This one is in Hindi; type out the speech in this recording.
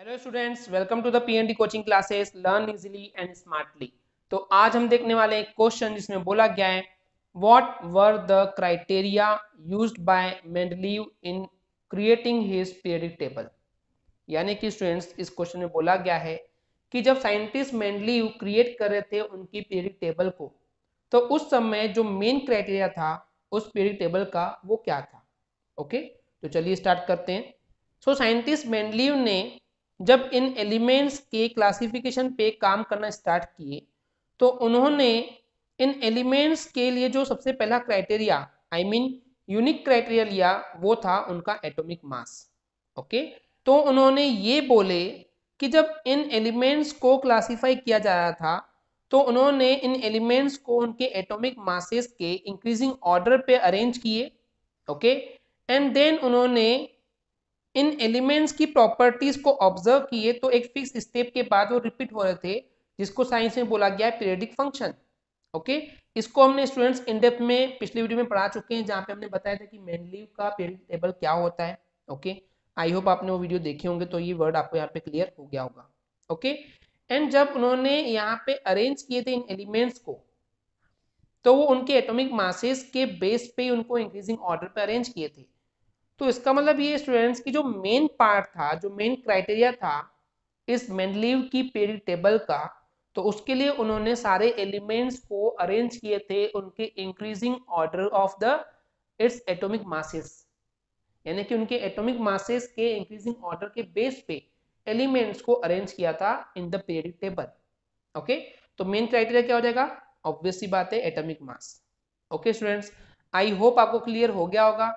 Hello students welcome to the PND coaching classes learn easily and smartly तो आज हम देखने वाले हैं क्वेश्चन जिसमें बोला गया है what were the criteria used by Mendeleev in creating his periodic table यानी कि स्टूडेंट्स इस क्वेश्चन में बोला गया है कि जब साइंटिस्ट मेंडलीव क्रिएट कर रहे थे उनकी पीरियडिक टेबल को तो उस समय जो मेन क्राइटेरिया था उस पीरियडिक टेबल का वो क्या था ओके okay? तो चलिए स्टार्ट करते हैं सो साइंटिस्ट मेंडलीव ने जब इन एलिमेंट्स के क्लासिफिकेशन पे काम करना स्टार्ट किए तो उन्होंने इन एलिमेंट्स के लिए जो सबसे पहला criteria I mean unique criteria लिया वो था उनका एटॉमिक मास ओके तो उन्होंने ये बोले कि जब इन एलिमेंट्स को क्लासिफाई किया जा रहा था तो उन्होंने इन एलिमेंट्स को उनके एटॉमिक मासेस के इंक्रीजिंग ऑर्डर पे अरेंज किए ओके एंड देन उन्होंने इन एलिमेंट्स की प्रॉपर्टीज को ऑब्जर्व किए तो एक फिक्स स्टेप के बाद वो रिपीट हो रहे थे जिसको साइंस में बोला गया है फंक्शन ओके इसको हमने स्टूडेंट्स इनडेप्थ में पिछली वीडियो में पढ़ा चुके हैं जहाँ पे हमने बताया था कि मेनलीव का पीरियडिक टेबल क्या होता है ओके आई होप आपने वो वीडियो देखे होंगे तो ये वर्ड आपको यहाँ पे क्लियर हो गया होगा ओके एंड जब उन्होंने यहाँ पे अरेंज किए थे इन एलिमेंट्स को तो वो उनके एटॉमिक मासेस के बेस पे उनको इंक्रीजिंग ऑर्डर पे अरेंज किए थे तो इसका मतलब ये स्टूडेंट्स की जो मेन पार्ट था जो मेन क्राइटेरिया था इस मेनलीव की पेरी टेबल का तो उसके लिए उन्होंने सारे एलिमेंट्स को अरेंज किए थे उनके increasing order of the its atomic masses यानी कि उनके एटॉमिक मासेस के इंक्रीजिंग ऑर्डर के बेस पे एलिमेंट्स को अरेंज किया था in the periodic table okay तो मेन क्राइटेरिया क्या हो जाएगा ऑब्वियसली बात है atomic mass okay students I hope आपको क्लियर हो गया होगा